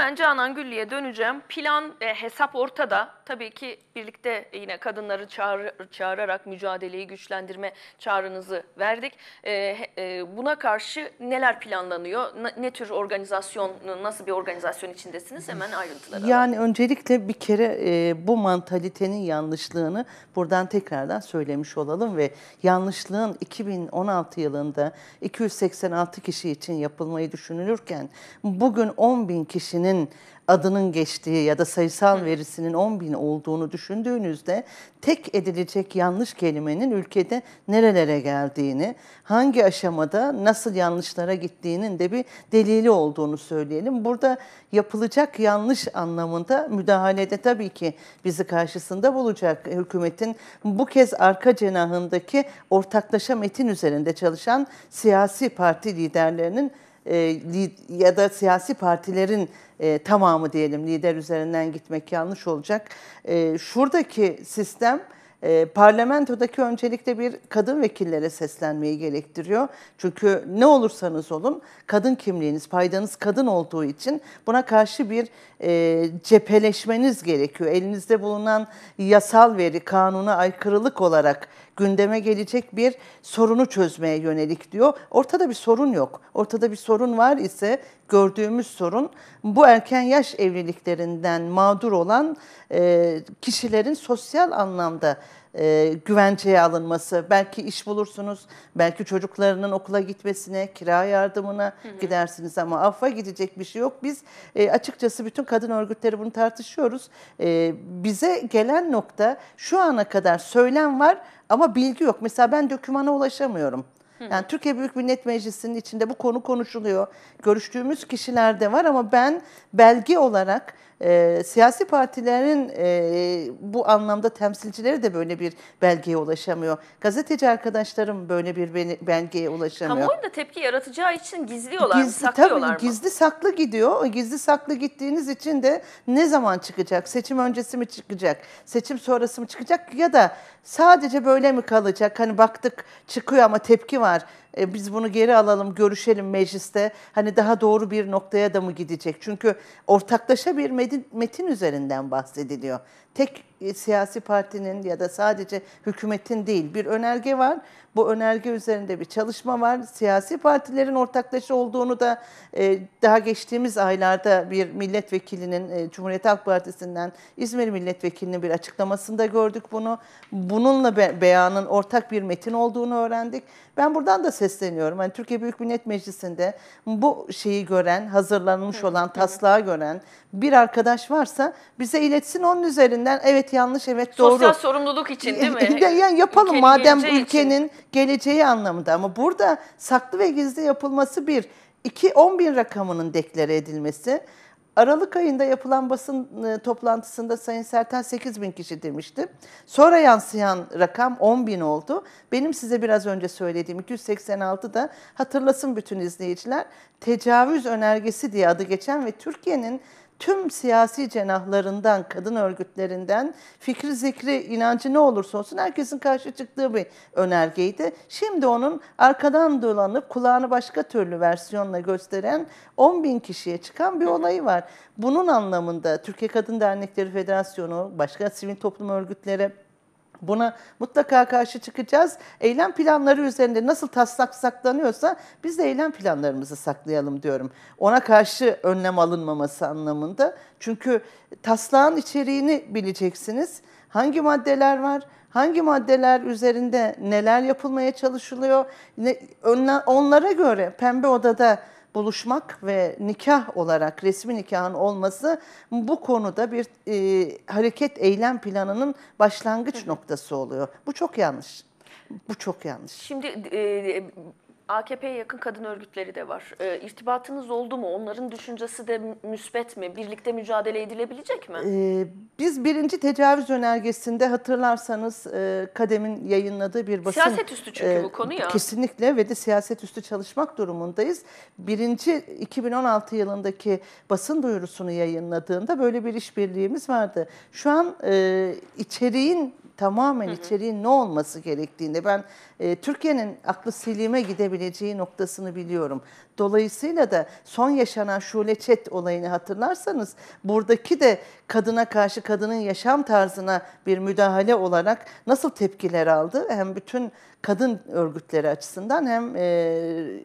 Hemen Canan Güllü'ye döneceğim. Plan, e, hesap ortada. Tabii ki birlikte yine kadınları çağır, çağırarak mücadeleyi güçlendirme çağrınızı verdik. E, e, buna karşı neler planlanıyor? Ne, ne tür organizasyon, nasıl bir organizasyon içindesiniz? Hemen ayrıntılara Yani alalım. öncelikle bir kere e, bu mantalitenin yanlışlığını buradan tekrardan söylemiş olalım ve yanlışlığın 2016 yılında 286 kişi için yapılmayı düşünülürken bugün 10 bin kişinin verisinin adının geçtiği ya da sayısal verisinin 10 bin olduğunu düşündüğünüzde tek edilecek yanlış kelimenin ülkede nerelere geldiğini, hangi aşamada nasıl yanlışlara gittiğinin de bir delili olduğunu söyleyelim. Burada yapılacak yanlış anlamında müdahalede tabii ki bizi karşısında bulacak hükümetin bu kez arka cenahındaki ortaklaşa metin üzerinde çalışan siyasi parti liderlerinin e, ya da siyasi partilerin e, tamamı diyelim lider üzerinden gitmek yanlış olacak. E, şuradaki sistem parlamentodaki öncelikle bir kadın vekillere seslenmeyi gerektiriyor. Çünkü ne olursanız olun kadın kimliğiniz, paydanız kadın olduğu için buna karşı bir cepheleşmeniz gerekiyor. Elinizde bulunan yasal veri, kanuna aykırılık olarak gündeme gelecek bir sorunu çözmeye yönelik diyor. Ortada bir sorun yok. Ortada bir sorun var ise gördüğümüz sorun bu erken yaş evliliklerinden mağdur olan e, kişilerin sosyal anlamda e, güvenceye alınması, belki iş bulursunuz, belki çocuklarının okula gitmesine, kira yardımına hı hı. gidersiniz ama affa gidecek bir şey yok. Biz e, açıkçası bütün kadın örgütleri bunu tartışıyoruz. E, bize gelen nokta şu ana kadar söylem var ama bilgi yok. Mesela ben dökümana ulaşamıyorum. Yani Türkiye Büyük Millet Meclisi'nin içinde bu konu konuşuluyor. Görüştüğümüz kişiler de var ama ben belge olarak e, siyasi partilerin e, bu anlamda temsilcileri de böyle bir belgeye ulaşamıyor. Gazeteci arkadaşlarım böyle bir belgeye ulaşamıyor. Kamuoyunda tepki yaratacağı için gizliyorlar gizli, mı, saklıyorlar tabii, mı? Gizli saklı gidiyor. Gizli saklı gittiğiniz için de ne zaman çıkacak? Seçim öncesi mi çıkacak? Seçim sonrası mı çıkacak? Ya da sadece böyle mi kalacak? Hani baktık çıkıyor ama tepki var e, biz bunu geri alalım, görüşelim mecliste. Hani daha doğru bir noktaya da mı gidecek? Çünkü ortaklaşa bir metin, metin üzerinden bahsediliyor. Tek e, siyasi partinin ya da sadece hükümetin değil bir önerge var. Bu önerge üzerinde bir çalışma var. Siyasi partilerin ortaklaşa olduğunu da e, daha geçtiğimiz aylarda bir milletvekilinin e, Cumhuriyet Halk Partisi'nden İzmir milletvekilinin bir açıklamasında gördük bunu. Bununla be, beyanın ortak bir metin olduğunu öğrendik. Ben buradan da sesleniyorum. Yani Türkiye Büyük Millet Meclisi'nde bu şeyi gören, hazırlanmış olan taslağı gören bir arkadaş varsa bize iletsin onun üzerinden evet yanlış, evet doğru. Sosyal sorumluluk için değil mi? yani yapalım ülkenin madem geleceği ülkenin için. geleceği anlamında ama burada saklı ve gizli yapılması bir. 2-10 bin rakamının deklare edilmesi. Aralık ayında yapılan basın ıı, toplantısında Sayın Serten 8 bin kişi demişti. Sonra yansıyan rakam 10 bin oldu. Benim size biraz önce söylediğim 286 da hatırlasın bütün izleyiciler tecavüz önergesi diye adı geçen ve Türkiye'nin tüm siyasi cenahlarından, kadın örgütlerinden fikri zikri inancı ne olursa olsun herkesin karşı çıktığı bir önergeydi. Şimdi onun arkadan dolanıp kulağını başka türlü versiyonla gösteren 10 bin kişiye çıkan bir olayı var. Bunun anlamında Türkiye Kadın Dernekleri Federasyonu, başka sivil toplum örgütleri, Buna mutlaka karşı çıkacağız. Eylem planları üzerinde nasıl taslak saklanıyorsa biz de eylem planlarımızı saklayalım diyorum. Ona karşı önlem alınmaması anlamında. Çünkü taslağın içeriğini bileceksiniz. Hangi maddeler var? Hangi maddeler üzerinde neler yapılmaya çalışılıyor? Onlara göre pembe odada buluşmak ve nikah olarak resmi nikahın olması bu konuda bir e, hareket eylem planının başlangıç noktası oluyor. Bu çok yanlış. Bu çok yanlış. Şimdi e, AKP'ye yakın kadın örgütleri de var. E, irtibatınız oldu mu? Onların düşüncesi de müsbet mi? Birlikte mücadele edilebilecek mi? E, biz birinci tecavüz önergesinde hatırlarsanız e, Kadem'in yayınladığı bir basın... Siyaset üstü çünkü e, bu konu ya. Kesinlikle ve de siyaset üstü çalışmak durumundayız. Birinci 2016 yılındaki basın duyurusunu yayınladığında böyle bir işbirliğimiz vardı. Şu an e, içeriğin tamamen içeriğin ne olması gerektiğinde ben e, Türkiye'nin aklı silime gidebileceği noktasını biliyorum. Dolayısıyla da son yaşanan şule çet olayını hatırlarsanız buradaki de kadına karşı kadının yaşam tarzına bir müdahale olarak nasıl tepkiler aldı? Hem bütün kadın örgütleri açısından hem e,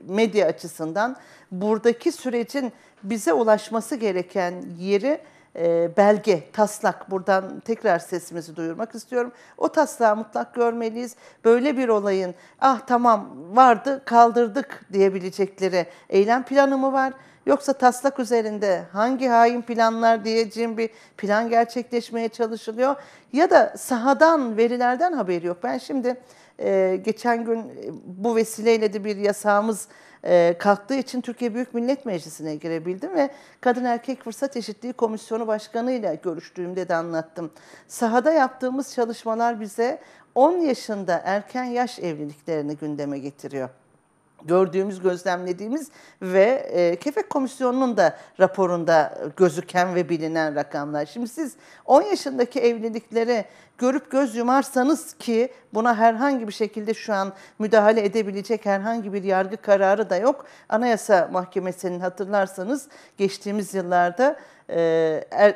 medya açısından buradaki sürecin bize ulaşması gereken yeri ee, belge, taslak buradan tekrar sesimizi duyurmak istiyorum. O taslağı mutlak görmeliyiz. Böyle bir olayın ah tamam vardı kaldırdık diyebilecekleri eylem planı mı var? Yoksa taslak üzerinde hangi hain planlar diyeceğim bir plan gerçekleşmeye çalışılıyor ya da sahadan verilerden haberi yok. Ben şimdi e, geçen gün e, bu vesileyle de bir yasağımız ee, kalktığı için Türkiye Büyük Millet Meclisi'ne girebildim ve Kadın Erkek Fırsat Eşitliği Komisyonu Başkanı ile görüştüğümde de anlattım. Sahada yaptığımız çalışmalar bize 10 yaşında erken yaş evliliklerini gündeme getiriyor gördüğümüz, gözlemlediğimiz ve e, Kefek Komisyonu'nun da raporunda gözüken ve bilinen rakamlar. Şimdi siz 10 yaşındaki evlilikleri görüp göz yumarsanız ki buna herhangi bir şekilde şu an müdahale edebilecek herhangi bir yargı kararı da yok. Anayasa Mahkemesi'nin hatırlarsanız geçtiğimiz yıllarda e, er,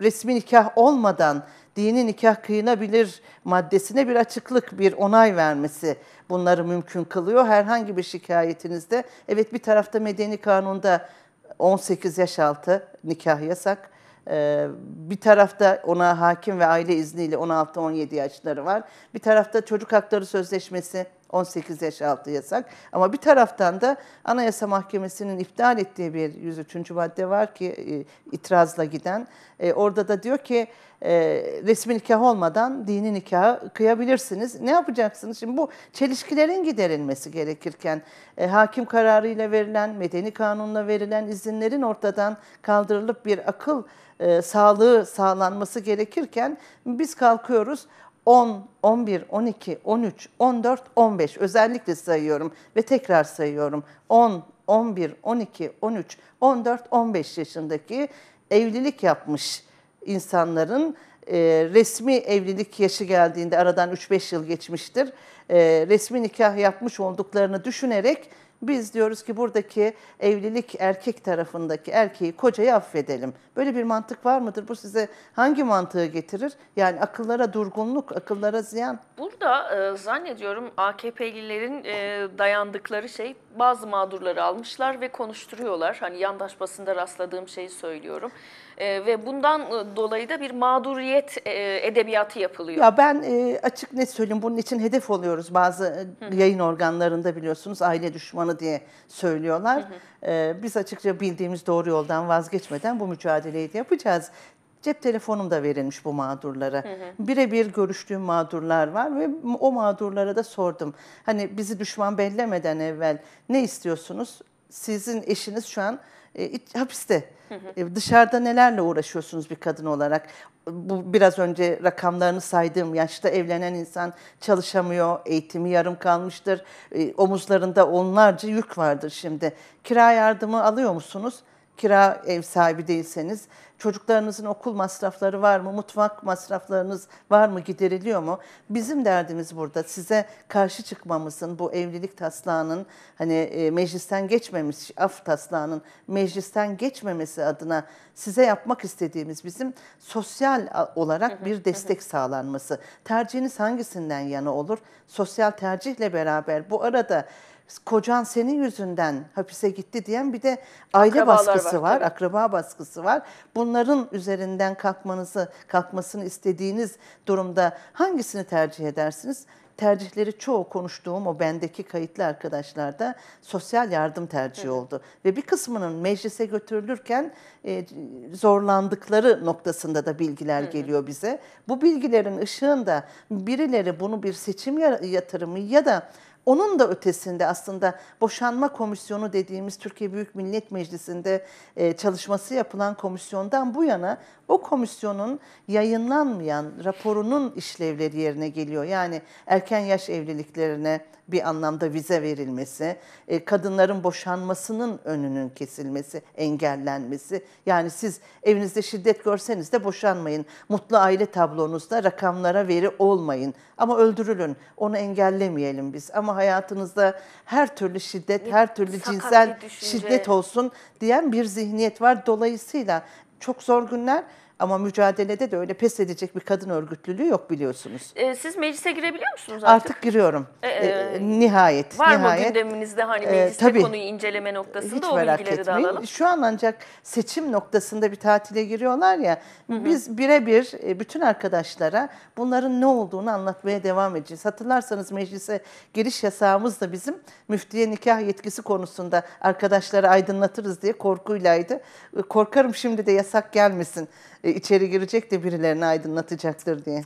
resmi nikah olmadan dini nikah kıyınabilir maddesine bir açıklık, bir onay vermesi bunları mümkün kılıyor. Herhangi bir şikayetinizde, evet bir tarafta medeni kanunda 18 yaş altı nikah yasak, ee, bir tarafta ona hakim ve aile izniyle 16-17 yaşları var. Bir tarafta çocuk hakları sözleşmesi 18 yaş altı yasak. Ama bir taraftan da Anayasa Mahkemesi'nin iptal ettiği bir 103. madde var ki e, itirazla giden. E, orada da diyor ki e, resmi nikah olmadan dini nikahı kıyabilirsiniz. Ne yapacaksınız? Şimdi bu çelişkilerin giderilmesi gerekirken hakim kararıyla verilen, medeni kanunla verilen izinlerin ortadan kaldırılıp bir akıl sağlığı sağlanması gerekirken biz kalkıyoruz 10, 11, 12, 13, 14, 15 özellikle sayıyorum ve tekrar sayıyorum. 10, 11, 12, 13, 14, 15 yaşındaki evlilik yapmış insanların e, resmi evlilik yaşı geldiğinde aradan 3-5 yıl geçmiştir. E, resmi nikah yapmış olduklarını düşünerek biz diyoruz ki buradaki evlilik erkek tarafındaki erkeği kocayı affedelim. Böyle bir mantık var mıdır? Bu size hangi mantığı getirir? Yani akıllara durgunluk, akıllara ziyan. Burada e, zannediyorum AKP'lilerin e, dayandıkları şey bazı mağdurları almışlar ve konuşturuyorlar. Hani yandaş basında rastladığım şeyi söylüyorum e, ve bundan e, dolayı da bir mağduriyet e, edebiyatı yapılıyor. Ya ben e, açık net söyleyeyim bunun için hedef oluyoruz bazı e, Hı. yayın organlarında biliyorsunuz aile düşmanı diye söylüyorlar. Hı hı. E, biz açıkça bildiğimiz doğru yoldan vazgeçmeden bu mücadeleyi de yapacağız cep telefonum da verilmiş bu mağdurlara. Birebir görüştüğüm mağdurlar var ve o mağdurlara da sordum. Hani bizi düşman bellemeden evvel ne istiyorsunuz? sizin eşiniz şu an e, hapiste. Hı hı. E, dışarıda nelerle uğraşıyorsunuz bir kadın olarak? Bu biraz önce rakamlarını saydığım yaşta evlenen insan çalışamıyor, eğitimi yarım kalmıştır. E, omuzlarında onlarca yük vardır şimdi. Kira yardımı alıyor musunuz? kira ev sahibi değilseniz çocuklarınızın okul masrafları var mı? Mutfak masraflarınız var mı? Gideriliyor mu? Bizim derdimiz burada size karşı çıkmamızın bu evlilik taslağının hani e, meclisten geçmemiş af taslağının meclisten geçmemesi adına size yapmak istediğimiz bizim sosyal olarak bir destek sağlanması. Tercihiniz hangisinden yana olur? Sosyal tercihle beraber bu arada kocan senin yüzünden hapise gitti diyen bir de aile Akrabalar baskısı var, var akraba baskısı var. Bunların üzerinden kalkmanızı, kalkmasını istediğiniz durumda hangisini tercih edersiniz? tercihleri çoğu konuştuğum o bendeki kayıtlı arkadaşlarda sosyal yardım tercihi oldu. Ve bir kısmının meclise götürülürken e, zorlandıkları noktasında da bilgiler Hı. geliyor bize. Bu bilgilerin ışığında birileri bunu bir seçim yatırımı ya da onun da ötesinde aslında boşanma komisyonu dediğimiz Türkiye Büyük Millet Meclisi'nde e, çalışması yapılan komisyondan bu yana o komisyonun yayınlanmayan raporunun işlevleri yerine geliyor. Yani erken yaş evliliklerine bir anlamda vize verilmesi, e, kadınların boşanmasının önünün kesilmesi, engellenmesi. Yani siz evinizde şiddet görseniz de boşanmayın. Mutlu aile tablonuzda rakamlara veri olmayın. Ama öldürülün. Onu engellemeyelim biz. Ama hayatınızda her türlü şiddet, her türlü cinsel şiddet olsun diyen bir zihniyet var. Dolayısıyla çok zor günler ama mücadelede de öyle pes edecek bir kadın örgütlülüğü yok biliyorsunuz. E, siz meclise girebiliyor musunuz artık? Artık giriyorum. E, nihayet. Var nihayet. mı gündeminizde hani mecliste e, tabii, konuyu inceleme noktasında hiç o merak bilgileri etmeyin. de alalım? Şu an ancak seçim noktasında bir tatile giriyorlar ya. Hı-hı. Biz birebir e, bütün arkadaşlara bunların ne olduğunu anlatmaya devam edeceğiz. Hatırlarsanız meclise giriş yasağımız da bizim müftiye nikah yetkisi konusunda arkadaşları aydınlatırız diye korkuylaydı. Korkarım şimdi de yasak gelmesin e, e, içeri girecek de birilerini aydınlatacaktır diye.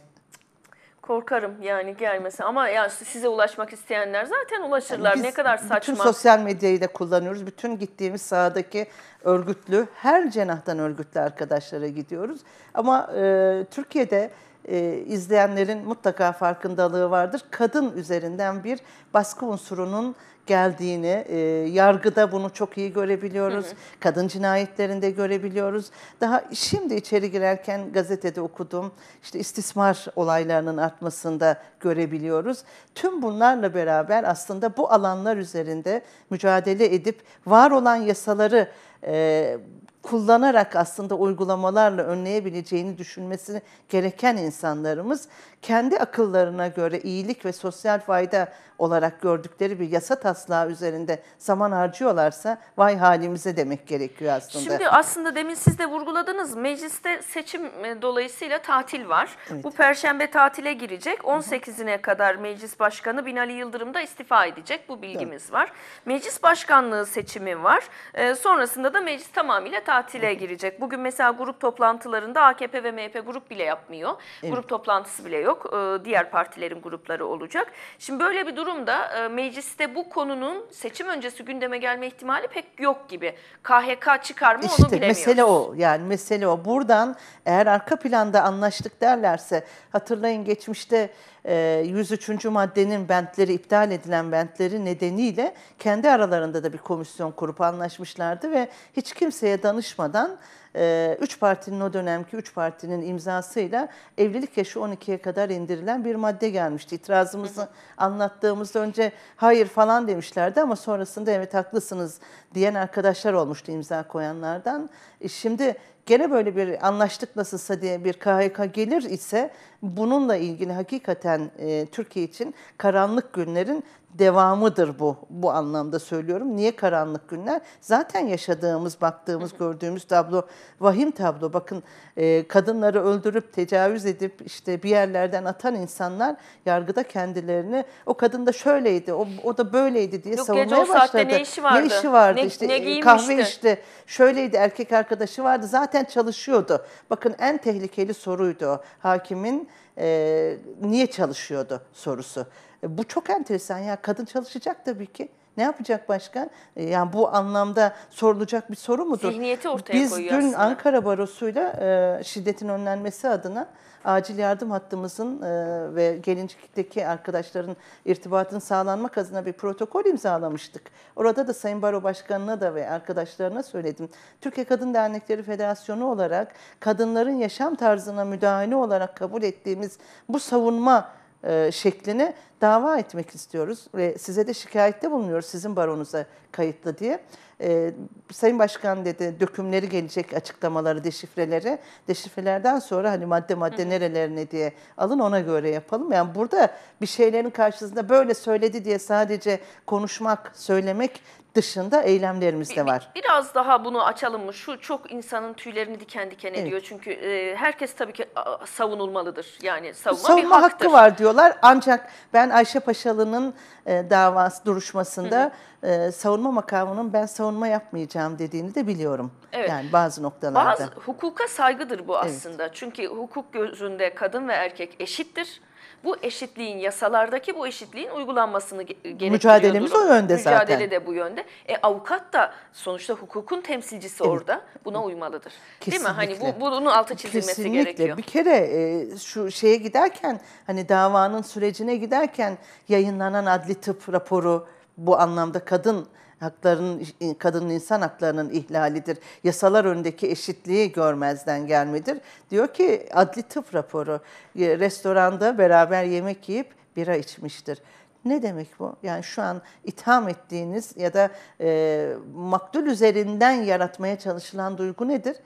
Korkarım yani gelmesi ama yani size ulaşmak isteyenler zaten ulaşırlar. Yani ne kadar saçma. Bütün sosyal medyayı da kullanıyoruz. Bütün gittiğimiz sahadaki örgütlü her cenahtan örgütlü arkadaşlara gidiyoruz. Ama e, Türkiye'de e, izleyenlerin mutlaka farkındalığı vardır. Kadın üzerinden bir baskı unsurunun geldiğini, e, yargıda bunu çok iyi görebiliyoruz. Hı hı. Kadın cinayetlerinde görebiliyoruz. Daha şimdi içeri girerken gazetede okudum. işte istismar olaylarının artmasında görebiliyoruz. Tüm bunlarla beraber aslında bu alanlar üzerinde mücadele edip var olan yasaları e, kullanarak aslında uygulamalarla önleyebileceğini düşünmesini gereken insanlarımız kendi akıllarına göre iyilik ve sosyal fayda olarak gördükleri bir yasa taslağı üzerinde zaman harcıyorlarsa vay halimize demek gerekiyor aslında. Şimdi aslında demin siz de vurguladınız mecliste seçim e, dolayısıyla tatil var. Evet. Bu perşembe tatile girecek. 18'ine kadar meclis başkanı Binali Yıldırım da istifa edecek. Bu bilgimiz evet. var. Meclis başkanlığı seçimi var. Ee, sonrasında da meclis tamamıyla tatil tatile girecek. Bugün mesela grup toplantılarında AKP ve MHP grup bile yapmıyor. Evet. Grup toplantısı bile yok. Ee, diğer partilerin grupları olacak. Şimdi böyle bir durumda e, mecliste bu konunun seçim öncesi gündeme gelme ihtimali pek yok gibi. KHK çıkar mı işte, onu bilemiyoruz. mesele o. Yani mesele o. Buradan eğer arka planda anlaştık derlerse hatırlayın geçmişte 103. Ee, maddenin bentleri iptal edilen bentleri nedeniyle kendi aralarında da bir komisyon kurup anlaşmışlardı ve hiç kimseye danışmadan e, üç partinin o dönemki üç partinin imzasıyla evlilik yaşı 12'ye kadar indirilen bir madde gelmişti. İtirazımızı hı anlattığımızda önce hayır falan demişlerdi ama sonrasında evet haklısınız diyen arkadaşlar olmuştu imza koyanlardan. E, şimdi gene böyle bir anlaştık nasılsa diye bir KHK gelir ise bununla ilgili hakikaten e, Türkiye için karanlık günlerin devamıdır bu. Bu anlamda söylüyorum. Niye karanlık günler? Zaten yaşadığımız, baktığımız, gördüğümüz tablo vahim tablo. Bakın e, kadınları öldürüp, tecavüz edip işte bir yerlerden atan insanlar yargıda kendilerini o kadın da şöyleydi, o, o da böyleydi diye Yok, savunmaya başladı. Ne işi vardı? Ne işi vardı? Ne, işte, ne e, giymişti? Kahve işte Şöyleydi erkek arkadaşı vardı. Zaten çalışıyordu. Bakın en tehlikeli soruydu o. Hakimin e, niye çalışıyordu sorusu. E, bu çok enteresan ya kadın çalışacak tabii ki ne yapacak başka? E, yani bu anlamda sorulacak bir soru mudur? Zihniyeti ortaya Biz koyuyor dün aslında. Ankara Barosu'yla e, şiddetin önlenmesi adına acil yardım hattımızın e, ve gelincikteki arkadaşların irtibatın sağlanmak adına bir protokol imzalamıştık. Orada da Sayın Baro Başkanı'na da ve arkadaşlarına söyledim. Türkiye Kadın Dernekleri Federasyonu olarak kadınların yaşam tarzına müdahale olarak kabul ettiğimiz bu savunma e, şeklini dava etmek istiyoruz ve size de şikayette bulunuyoruz sizin baronuza kayıtlı diye. E, Sayın Başkan dedi dökümleri gelecek açıklamaları, deşifreleri. Deşifrelerden sonra hani madde madde Hı. nerelerine diye alın ona göre yapalım. Yani burada bir şeylerin karşısında böyle söyledi diye sadece konuşmak, söylemek dışında eylemlerimiz de var. Biraz daha bunu açalım mı? Şu çok insanın tüylerini diken diken ediyor. Evet. Çünkü e, herkes tabii ki savunulmalıdır. Yani savunma, savunma bir hakkı var diyorlar. Ancak ben Ayşe Paşalı'nın e, davası duruşmasında hı hı. E, savunma makamının ben savunma yapmayacağım dediğini de biliyorum. Evet. Yani bazı noktalarda. Bazı hukuka saygıdır bu aslında. Evet. Çünkü hukuk gözünde kadın ve erkek eşittir bu eşitliğin yasalardaki bu eşitliğin uygulanmasını gerektiriyor. Mücadelemiz o yönde Mücadele zaten. Mücadele de bu yönde. E avukat da sonuçta hukukun temsilcisi evet. orada buna uymalıdır. Kesinlikle. Değil mi? Hani bu bunun alta çizilmesi Kesinlikle. gerekiyor. Bir kere e, şu şeye giderken hani davanın sürecine giderken yayınlanan adli tıp raporu bu anlamda kadın hakların kadının insan haklarının ihlalidir. Yasalar önündeki eşitliği görmezden gelmedir. Diyor ki adli tıp raporu e, restoranda beraber yemek yiyip bira içmiştir. Ne demek bu? Yani şu an itham ettiğiniz ya da e, maktul üzerinden yaratmaya çalışılan duygu nedir?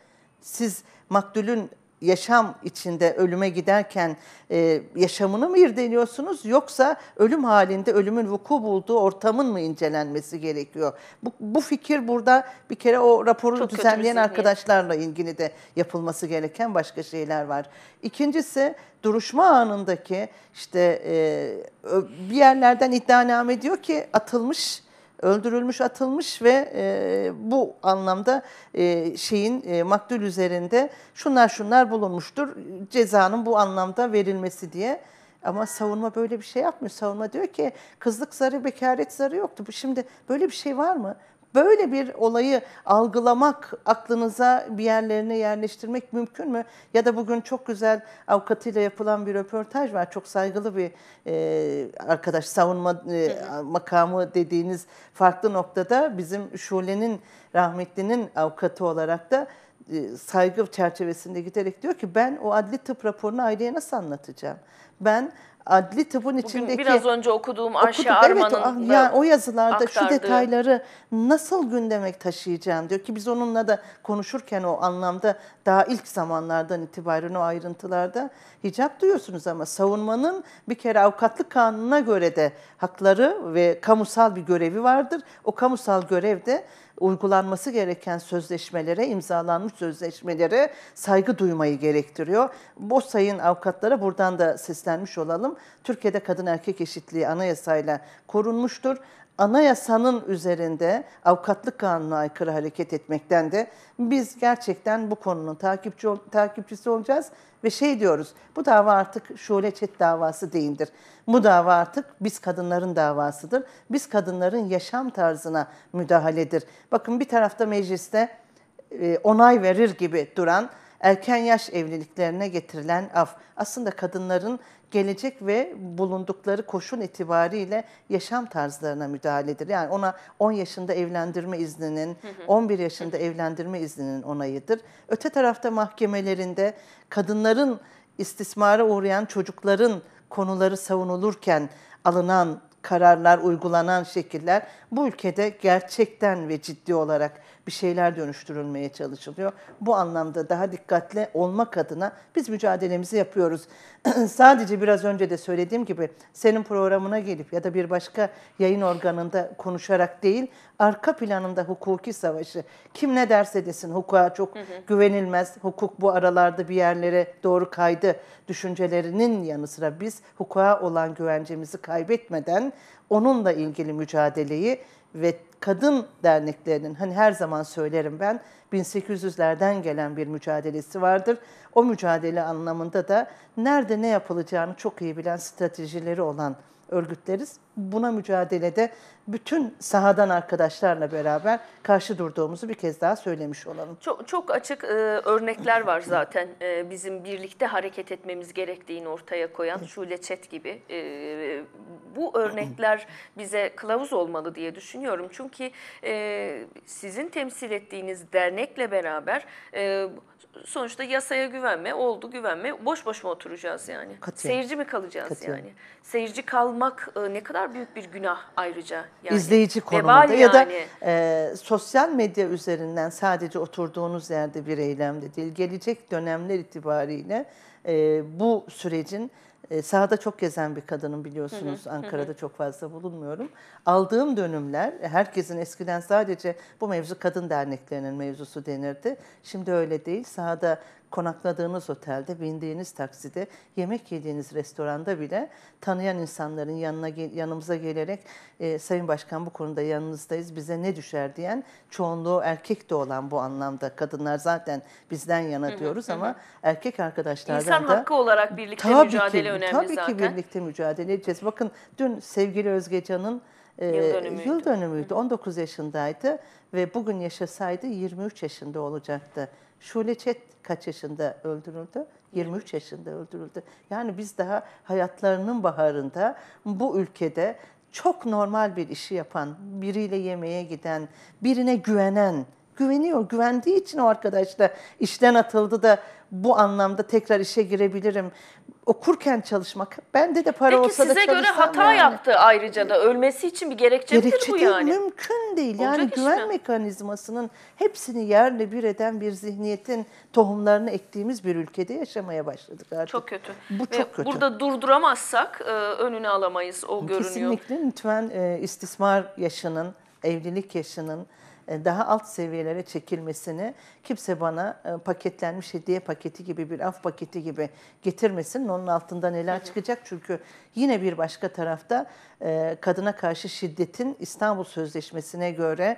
Siz maktulün yaşam içinde ölüme giderken e, yaşamını mı irdeliyorsunuz yoksa ölüm halinde ölümün vuku bulduğu ortamın mı incelenmesi gerekiyor? Bu, bu fikir burada bir kere o raporu Çok düzenleyen arkadaşlarla ilgili de yapılması gereken başka şeyler var. İkincisi duruşma anındaki işte e, bir yerlerden iddianame diyor ki atılmış öldürülmüş, atılmış ve e, bu anlamda e, şeyin e, maktul üzerinde şunlar şunlar bulunmuştur. Cezanın bu anlamda verilmesi diye. Ama savunma böyle bir şey yapmıyor. Savunma diyor ki kızlık zarı, bekaret zarı yoktu. Bu şimdi böyle bir şey var mı? Böyle bir olayı algılamak, aklınıza bir yerlerine yerleştirmek mümkün mü? Ya da bugün çok güzel avukatıyla yapılan bir röportaj var. Çok saygılı bir e, arkadaş, savunma e, makamı dediğiniz farklı noktada bizim Şule'nin, rahmetlinin avukatı olarak da e, saygı çerçevesinde giderek diyor ki ben o adli tıp raporunu aileye nasıl anlatacağım? Ben adli tıbbın Bugün içindeki... biraz önce okuduğum Ayşe okuduk, Arman'ın ah, evet, yani o yazılarda aktardığı... şu detayları nasıl gündeme taşıyacağım diyor ki biz onunla da konuşurken o anlamda daha ilk zamanlardan itibaren o ayrıntılarda hicap duyuyorsunuz ama savunmanın bir kere avukatlık kanununa göre de hakları ve kamusal bir görevi vardır. O kamusal görevde uygulanması gereken sözleşmelere, imzalanmış sözleşmelere saygı duymayı gerektiriyor. Bu sayın avukatlara buradan da seslenmiş olalım. Türkiye'de kadın erkek eşitliği anayasayla korunmuştur anayasanın üzerinde avukatlık kanununa aykırı hareket etmekten de biz gerçekten bu konunun takipçi, takipçisi olacağız ve şey diyoruz bu dava artık şule çet davası değildir. Bu dava artık biz kadınların davasıdır. Biz kadınların yaşam tarzına müdahaledir. Bakın bir tarafta mecliste e, onay verir gibi duran erken yaş evliliklerine getirilen af aslında kadınların gelecek ve bulundukları koşul itibariyle yaşam tarzlarına müdahaledir. Yani ona 10 yaşında evlendirme izninin, 11 yaşında evlendirme izninin onayıdır. Öte tarafta mahkemelerinde kadınların istismara uğrayan çocukların konuları savunulurken alınan kararlar, uygulanan şekiller bu ülkede gerçekten ve ciddi olarak bir şeyler dönüştürülmeye çalışılıyor. Bu anlamda daha dikkatli olmak adına biz mücadelemizi yapıyoruz. Sadece biraz önce de söylediğim gibi senin programına gelip ya da bir başka yayın organında konuşarak değil, arka planında hukuki savaşı. Kim ne derse desin hukuka çok hı hı. güvenilmez. Hukuk bu aralarda bir yerlere doğru kaydı düşüncelerinin yanı sıra biz hukuka olan güvencemizi kaybetmeden onunla ilgili mücadeleyi ve kadın derneklerinin hani her zaman söylerim ben 1800'lerden gelen bir mücadelesi vardır. O mücadele anlamında da nerede ne yapılacağını çok iyi bilen stratejileri olan örgütleriz. Buna mücadelede bütün sahadan arkadaşlarla beraber karşı durduğumuzu bir kez daha söylemiş olalım. Çok, çok açık e, örnekler var zaten e, bizim birlikte hareket etmemiz gerektiğini ortaya koyan Şule Çet gibi. E, bu örnekler bize kılavuz olmalı diye düşünüyorum. Çünkü e, sizin temsil ettiğiniz dernekle beraber... E, sonuçta yasaya güvenme, oldu güvenme. Boş boş mu oturacağız yani? Katıyor. Seyirci mi kalacağız Katıyor. yani? Seyirci kalmak e, ne kadar büyük bir günah ayrıca. Yani. İzleyici konumunda Vebal ya da e, sosyal medya üzerinden sadece oturduğunuz yerde bir eylemde değil. Gelecek dönemler itibariyle e, bu sürecin e, sahada çok gezen bir kadının biliyorsunuz hı hı, Ankara'da hı. çok fazla bulunmuyorum. Aldığım dönümler herkesin eskiden sadece bu mevzu kadın derneklerinin mevzusu denirdi. Şimdi öyle değil. Sahada konakladığınız otelde, bindiğiniz takside, yemek yediğiniz restoranda bile tanıyan insanların yanına yanımıza gelerek e, Sayın Başkan bu konuda yanınızdayız, bize ne düşer diyen çoğunluğu erkek de olan bu anlamda. Kadınlar zaten bizden yana diyoruz ama erkek arkadaşlardan da... İnsan hakkı olarak birlikte tabii mücadele ki, önemli tabii zaten. Tabii ki birlikte mücadele edeceğiz. Bakın dün sevgili Özge Can'ın Yıl dönümüydü. 19 yaşındaydı ve bugün yaşasaydı 23 yaşında olacaktı. Şulecet kaç yaşında öldürüldü? 23 yaşında öldürüldü. Yani biz daha hayatlarının baharında bu ülkede çok normal bir işi yapan, biriyle yemeğe giden, birine güvenen, güveniyor, güvendiği için o arkadaş da işten atıldı da bu anlamda tekrar işe girebilirim. Okurken çalışmak, bende de para Peki olsa da çalışsam Peki size göre hata yani. yaptı ayrıca da ölmesi için bir gerekçedir Gerekçe bu yani. mümkün değil. Olacak yani güven mi? mekanizmasının hepsini yerle bir eden bir zihniyetin tohumlarını ektiğimiz bir ülkede yaşamaya başladık artık. Çok kötü. Bu Ve çok kötü. Burada durduramazsak e, önünü alamayız o Kesinlikle görünüyor. Kesinlikle lütfen e, istismar yaşının, evlilik yaşının, e, daha alt seviyelere çekilmesini, kimse bana e, paketlenmiş hediye paketi gibi bir af paketi gibi getirmesin. Onun altında neler çıkacak? Çünkü yine bir başka tarafta e, kadına karşı şiddetin İstanbul Sözleşmesi'ne göre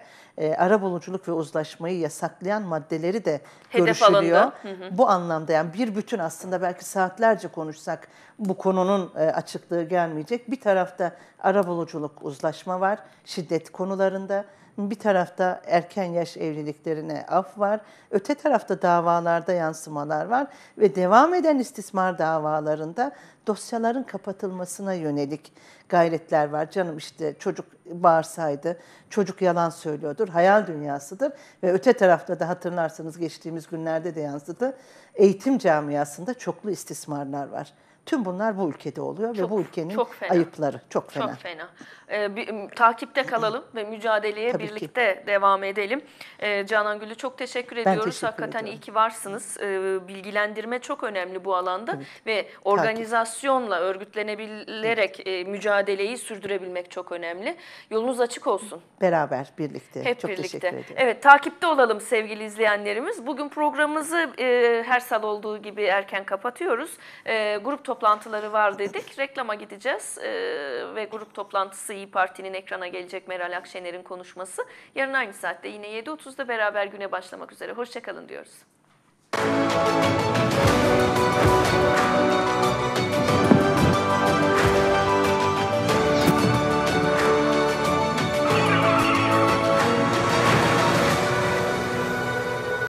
ara buluculuk ve uzlaşmayı yasaklayan maddeleri de Hedef görüşülüyor. Alındı. Bu anlamda yani bir bütün aslında belki saatlerce konuşsak bu konunun e, açıklığı gelmeyecek. Bir tarafta arabuluculuk uzlaşma var şiddet konularında. Bir tarafta erken yaş evliliklerine af var. Öte tarafta davalarda yansımalar var ve devam eden istismar davalarında dosyaların kapatılmasına yönelik gayretler var. Canım işte çocuk bağırsaydı, çocuk yalan söylüyordur, hayal dünyasıdır. Ve öte tarafta da hatırlarsanız geçtiğimiz günlerde de yansıdı. Eğitim camiasında çoklu istismarlar var. Tüm bunlar bu ülkede oluyor çok, ve bu ülkenin çok fena. ayıpları çok fena. Çok fena. Ee, bir, takipte kalalım ve mücadeleye Tabii birlikte ki. devam edelim. Ee, Canan Gül'ü çok teşekkür ben ediyoruz. Teşekkür Hakikaten ediyorum. iyi ki varsınız. Ee, bilgilendirme çok önemli bu alanda evet. ve organizasyonla örgütlenebilerek evet. mücadeleyi sürdürebilmek çok önemli. Yolunuz açık olsun. Beraber, birlikte. Hep çok birlikte. teşekkür ediyorum. Evet, takipte olalım sevgili izleyenlerimiz. Bugün programımızı e, her sal olduğu gibi erken kapatıyoruz. E, grup toplantı toplantıları var dedik. Reklama gideceğiz e, ve grup toplantısı İyi Parti'nin ekrana gelecek Meral Akşener'in konuşması. Yarın aynı saatte yine 7.30'da beraber güne başlamak üzere. Hoşçakalın diyoruz. Müzik